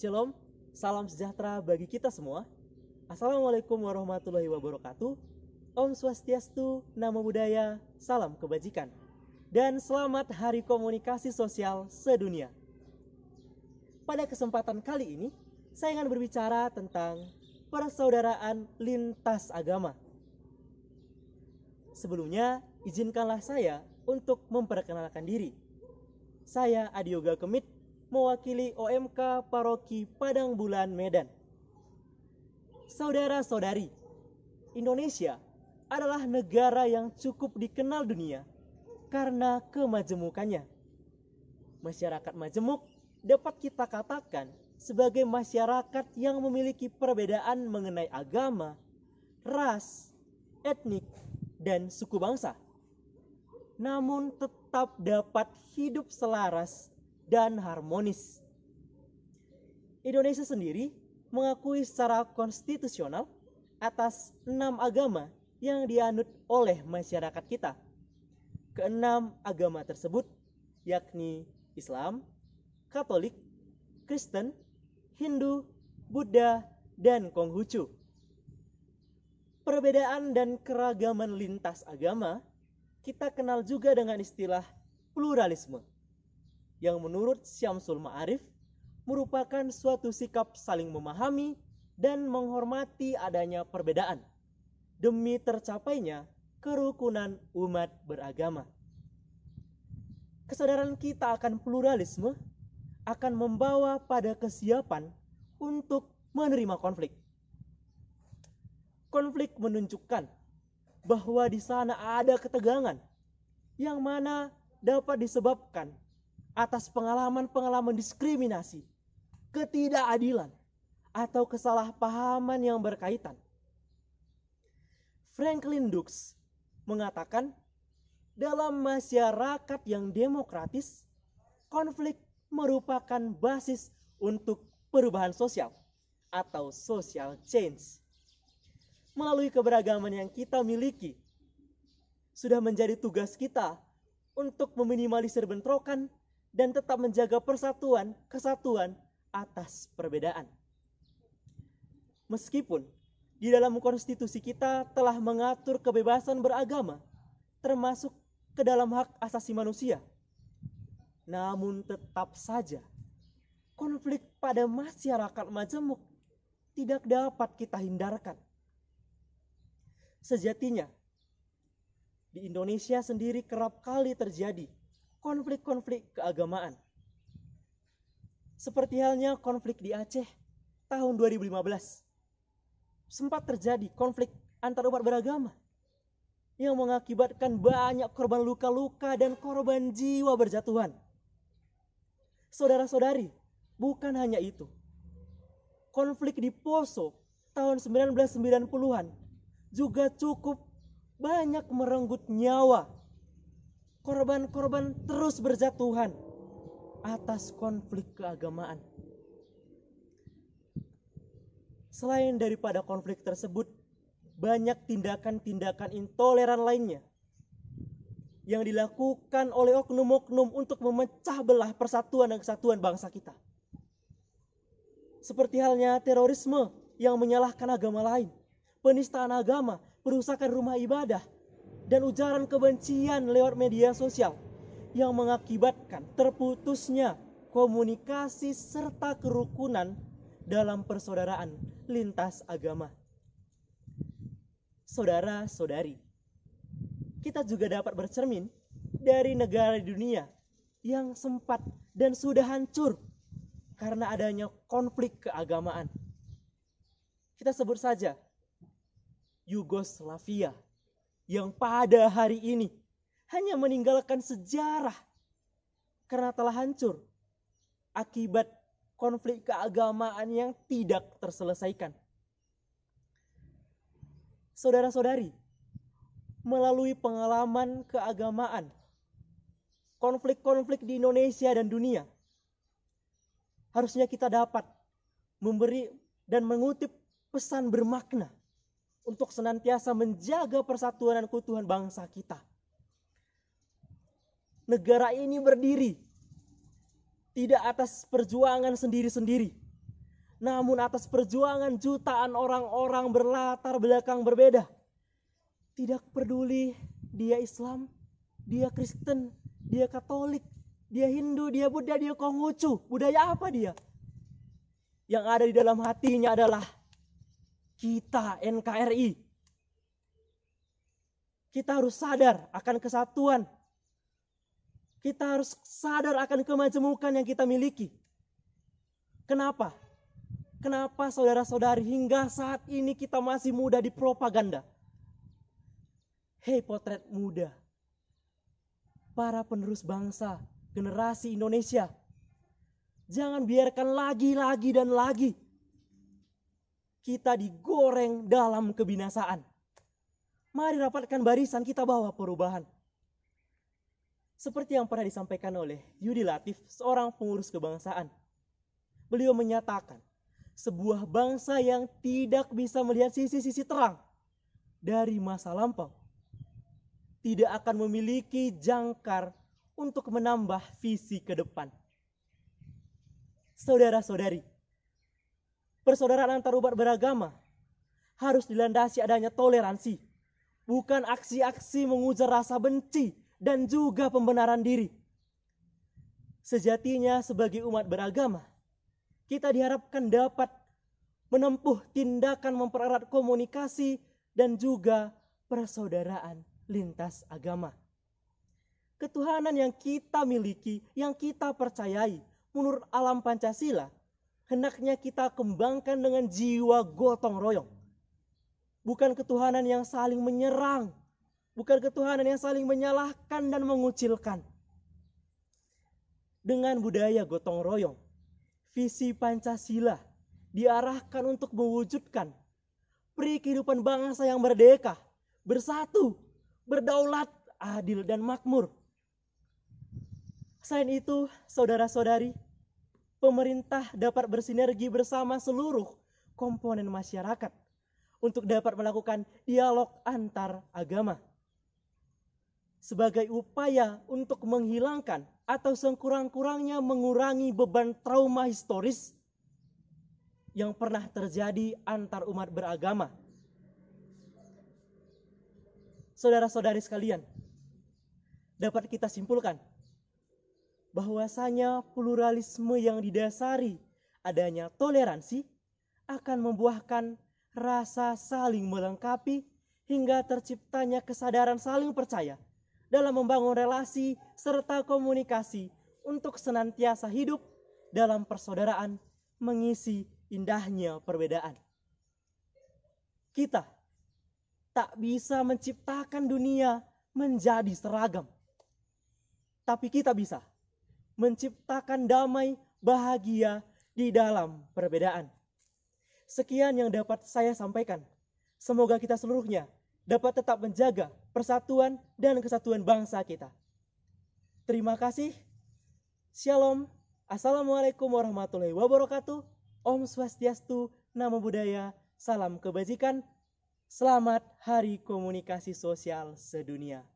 Shalom, salam sejahtera bagi kita semua. Assalamualaikum warahmatullahi wabarakatuh. Om Swastiastu, Namo Buddhaya, Salam Kebajikan. Dan selamat Hari Komunikasi Sosial Sedunia. Pada kesempatan kali ini, saya akan berbicara tentang persaudaraan lintas agama. Sebelumnya, izinkanlah saya untuk memperkenalkan diri. Saya Adioga Kemit mewakili OMK Paroki Padang Bulan Medan. Saudara-saudari, Indonesia adalah negara yang cukup dikenal dunia karena kemajemukannya. Masyarakat majemuk dapat kita katakan sebagai masyarakat yang memiliki perbedaan mengenai agama, ras, etnik, dan suku bangsa. Namun tetap dapat hidup selaras dan harmonis. Indonesia sendiri mengakui secara konstitusional atas enam agama yang dianut oleh masyarakat kita. Keenam agama tersebut yakni Islam, Katolik, Kristen, Hindu, Buddha, dan Konghucu. Perbedaan dan keragaman lintas agama kita kenal juga dengan istilah pluralisme yang menurut Syamsul Ma'arif merupakan suatu sikap saling memahami dan menghormati adanya perbedaan demi tercapainya kerukunan umat beragama. Kesadaran kita akan pluralisme akan membawa pada kesiapan untuk menerima konflik. Konflik menunjukkan bahwa di sana ada ketegangan yang mana dapat disebabkan atas pengalaman-pengalaman diskriminasi, ketidakadilan, atau kesalahpahaman yang berkaitan. Franklin Dux mengatakan, dalam masyarakat yang demokratis, konflik merupakan basis untuk perubahan sosial atau social change. Melalui keberagaman yang kita miliki, sudah menjadi tugas kita untuk meminimalisir bentrokan dan tetap menjaga persatuan, kesatuan atas perbedaan. Meskipun di dalam konstitusi kita telah mengatur kebebasan beragama, termasuk ke dalam hak asasi manusia. Namun tetap saja, konflik pada masyarakat majemuk tidak dapat kita hindarkan. Sejatinya, di Indonesia sendiri kerap kali terjadi konflik-konflik keagamaan. Seperti halnya konflik di Aceh tahun 2015. Sempat terjadi konflik antar umat beragama yang mengakibatkan banyak korban luka-luka dan korban jiwa berjatuhan. Saudara-saudari, bukan hanya itu. Konflik di Poso tahun 1990-an juga cukup banyak merenggut nyawa korban-korban terus berjatuhan atas konflik keagamaan. Selain daripada konflik tersebut, banyak tindakan-tindakan intoleran lainnya yang dilakukan oleh oknum-oknum untuk memecah belah persatuan dan kesatuan bangsa kita. Seperti halnya terorisme yang menyalahkan agama lain, penistaan agama, perusakan rumah ibadah, dan ujaran kebencian lewat media sosial yang mengakibatkan terputusnya komunikasi serta kerukunan dalam persaudaraan lintas agama. Saudara-saudari, kita juga dapat bercermin dari negara di dunia yang sempat dan sudah hancur karena adanya konflik keagamaan. Kita sebut saja Yugoslavia yang pada hari ini hanya meninggalkan sejarah karena telah hancur akibat konflik keagamaan yang tidak terselesaikan. Saudara-saudari, melalui pengalaman keagamaan, konflik-konflik di Indonesia dan dunia, harusnya kita dapat memberi dan mengutip pesan bermakna untuk senantiasa menjaga persatuan dan keutuhan bangsa kita. Negara ini berdiri tidak atas perjuangan sendiri-sendiri, namun atas perjuangan jutaan orang-orang berlatar belakang berbeda. Tidak peduli dia Islam, dia Kristen, dia Katolik, dia Hindu, dia Buddha, dia Konghucu, budaya apa dia? Yang ada di dalam hatinya adalah kita NKRI. Kita harus sadar akan kesatuan. Kita harus sadar akan kemajemukan yang kita miliki. Kenapa? Kenapa saudara-saudari hingga saat ini kita masih muda di propaganda? Hei potret muda, para penerus bangsa, generasi Indonesia, jangan biarkan lagi, lagi, dan lagi kita digoreng dalam kebinasaan. Mari rapatkan barisan kita bawa perubahan. Seperti yang pernah disampaikan oleh Yudi Latif, seorang pengurus kebangsaan. Beliau menyatakan, sebuah bangsa yang tidak bisa melihat sisi-sisi terang dari masa lampau tidak akan memiliki jangkar untuk menambah visi ke depan. Saudara-saudari, persaudaraan antar umat beragama harus dilandasi adanya toleransi, bukan aksi-aksi mengujar rasa benci dan juga pembenaran diri. Sejatinya sebagai umat beragama, kita diharapkan dapat menempuh tindakan mempererat komunikasi dan juga persaudaraan lintas agama. Ketuhanan yang kita miliki, yang kita percayai menurut alam Pancasila – hendaknya kita kembangkan dengan jiwa gotong royong. Bukan ketuhanan yang saling menyerang, bukan ketuhanan yang saling menyalahkan dan mengucilkan. Dengan budaya gotong royong, visi Pancasila diarahkan untuk mewujudkan pri kehidupan bangsa yang merdeka, bersatu, berdaulat, adil dan makmur. Selain itu, saudara-saudari, pemerintah dapat bersinergi bersama seluruh komponen masyarakat untuk dapat melakukan dialog antar agama sebagai upaya untuk menghilangkan atau sekurang-kurangnya mengurangi beban trauma historis yang pernah terjadi antar umat beragama. Saudara-saudari sekalian, dapat kita simpulkan bahwasanya pluralisme yang didasari adanya toleransi akan membuahkan rasa saling melengkapi hingga terciptanya kesadaran saling percaya dalam membangun relasi serta komunikasi untuk senantiasa hidup dalam persaudaraan mengisi indahnya perbedaan. Kita tak bisa menciptakan dunia menjadi seragam. Tapi kita bisa menciptakan damai, bahagia di dalam perbedaan. Sekian yang dapat saya sampaikan. Semoga kita seluruhnya dapat tetap menjaga persatuan dan kesatuan bangsa kita. Terima kasih. Shalom. Assalamualaikum warahmatullahi wabarakatuh. Om Swastiastu, Namo Buddhaya, Salam Kebajikan. Selamat Hari Komunikasi Sosial Sedunia.